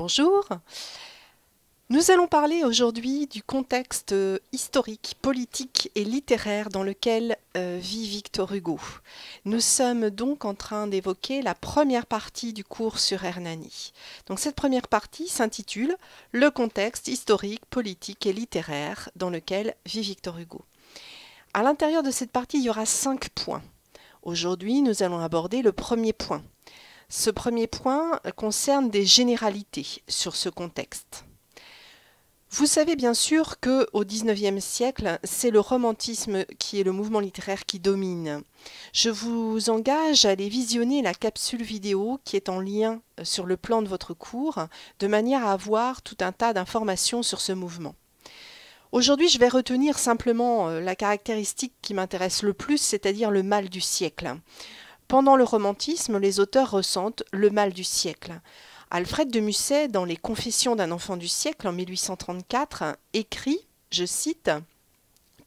Bonjour. Nous allons parler aujourd'hui du contexte euh, historique, politique et littéraire dans lequel euh, vit Victor Hugo. Nous sommes donc en train d'évoquer la première partie du cours sur Hernani. Donc cette première partie s'intitule Le contexte historique, politique et littéraire dans lequel vit Victor Hugo. À l'intérieur de cette partie, il y aura cinq points. Aujourd'hui, nous allons aborder le premier point, ce premier point concerne des généralités sur ce contexte. Vous savez bien sûr que au XIXe siècle, c'est le romantisme qui est le mouvement littéraire qui domine. Je vous engage à aller visionner la capsule vidéo qui est en lien euh, sur le plan de votre cours, de manière à avoir tout un tas d'informations sur ce mouvement. Aujourd'hui, je vais retenir simplement euh, la caractéristique qui m'intéresse le plus, c'est-à-dire le mal du siècle. Pendant le romantisme, les auteurs ressentent le mal du siècle. Alfred de Musset, dans Les Confessions d'un enfant du siècle en 1834, écrit, je cite,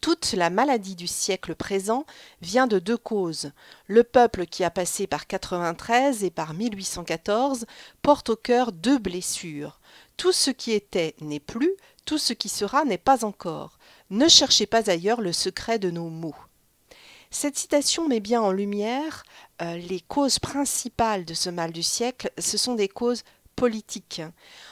toute la maladie du siècle présent vient de deux causes. Le peuple qui a passé par 93 et par 1814 porte au cœur deux blessures. Tout ce qui était n'est plus, tout ce qui sera n'est pas encore. Ne cherchez pas ailleurs le secret de nos maux. Cette citation met bien en lumière euh, les causes principales de ce mal du siècle. Ce sont des causes politiques.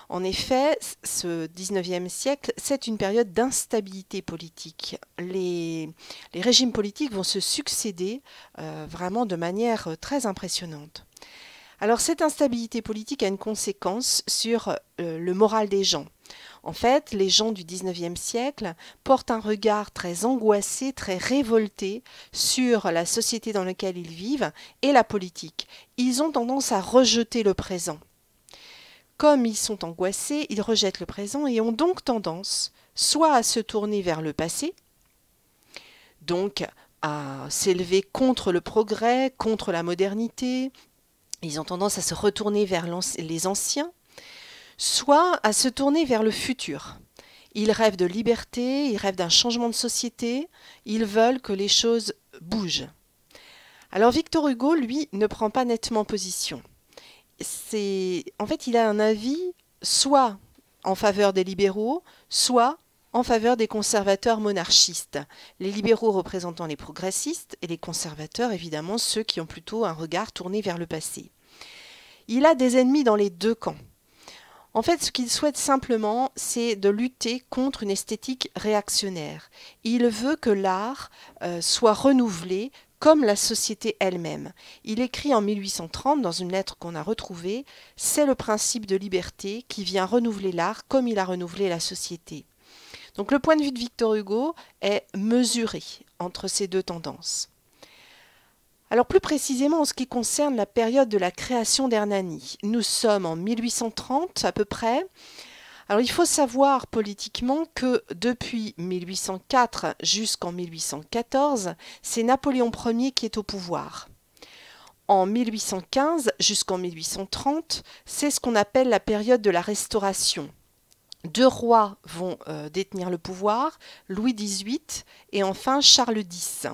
En effet, ce 19e siècle, c'est une période d'instabilité politique. Les, régimes politiques vont se succéder euh, vraiment de manière euh, très impressionnante. Alors cette instabilité politique a une conséquence sur le moral des gens. En fait, les gens du XIXe siècle portent un regard très angoissé, très révolté sur la société dans laquelle ils vivent et la politique. Ils ont tendance à rejeter le présent. Comme ils sont angoissés, ils rejettent le présent et ont donc tendance soit à se tourner vers le passé, donc à s'élever contre le progrès, contre la modernité, ils ont tendance à se retourner vers les anciens, soit à se tourner vers le futur. Ils rêvent de liberté, ils rêvent d'un changement de société, ils veulent que les choses bougent. Alors Victor Hugo, lui, ne prend pas nettement position. C'est, en fait, il a un avis soit en faveur des libéraux, soit en faveur des conservateurs monarchistes, les libéraux représentant les progressistes et les conservateurs évidemment ceux qui ont plutôt un regard tourné vers le passé. Il a des ennemis dans les deux camps. En fait, ce qu'il souhaite simplement, c'est de lutter contre une esthétique réactionnaire. Il veut que l'art euh, soit renouvelé comme la société elle-même. Il écrit en 1830, dans une lettre qu'on a retrouvée, C'est le principe de liberté qui vient renouveler l'art comme il a renouvelé la société. Donc le point de vue de Victor Hugo est mesuré entre ces deux tendances. Alors plus précisément en ce qui concerne la période de la création d'Hernani, nous sommes en 1830 à peu près. Alors il faut savoir politiquement que depuis 1804 jusqu'en 1814, c'est Napoléon Ier qui est au pouvoir. En 1815 jusqu'en 1830, c'est ce qu'on appelle la période de la Restauration. Deux rois vont euh, détenir le pouvoir, Louis XVIII et enfin Charles X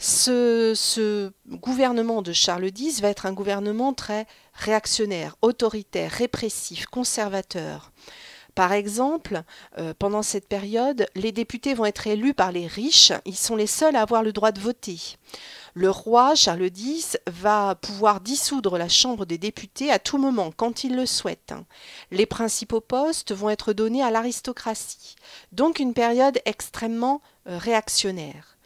ce, gouvernement de Charles X va être un gouvernement très réactionnaire, autoritaire, répressif, conservateur. Par exemple, euh, pendant cette période, les députés vont être élus par les riches, ils sont les seuls à avoir le droit de voter. Le roi Charles X va pouvoir dissoudre la Chambre des députés à tout moment, quand il le souhaite. Les principaux postes vont être donnés à l'aristocratie, donc une période extrêmement euh, réactionnaire.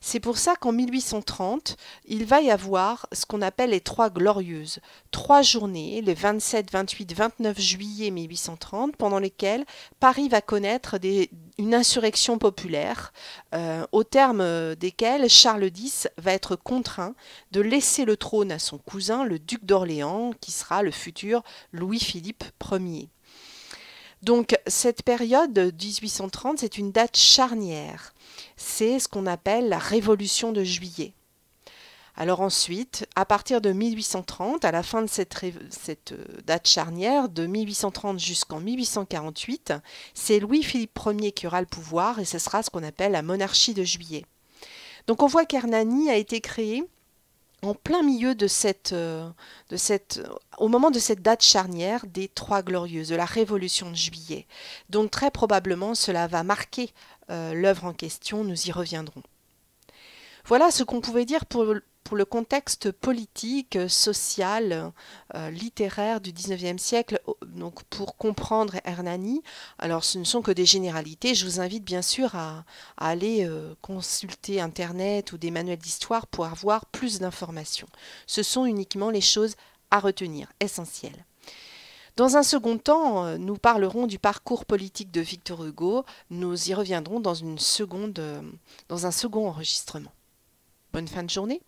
C'est pour ça qu'en 1830, il va y avoir ce qu'on appelle les Trois Glorieuses, trois journées, les 27, 28, 29 juillet 1830, pendant lesquelles Paris va connaître une insurrection populaire, euh, au terme desquelles Charles X va être contraint de laisser le trône à son cousin, le duc d'Orléans, qui sera le futur Louis-Philippe Ier. Donc cette période 1830, c'est une date charnière. C'est ce qu'on appelle la révolution de juillet. Alors ensuite, à partir de 1830, à la fin de cette, euh, date charnière, de 1830 jusqu'en 1848, c'est Louis-Philippe Ier qui aura le pouvoir et ce sera ce qu'on appelle la monarchie de juillet. Donc on voit qu'Hernani a été créé en plein milieu de cette, euh, de cette, au moment de cette date charnière des Trois Glorieuses, de la Révolution de Juillet. Donc très probablement cela va marquer euh, l'œuvre en question, nous y reviendrons. Voilà ce qu'on pouvait dire pour, pour le contexte politique, social, euh, littéraire du 19e siècle, donc pour comprendre Hernani. Alors ce ne sont que des généralités, je vous invite bien sûr à, aller euh, consulter Internet ou des manuels d'histoire pour avoir plus d'informations. Ce sont uniquement les choses à retenir, essentielles. Dans un second temps, euh, nous parlerons du parcours politique de Victor Hugo. Nous y reviendrons dans, une seconde, dans un second enregistrement. Bonne fin de journée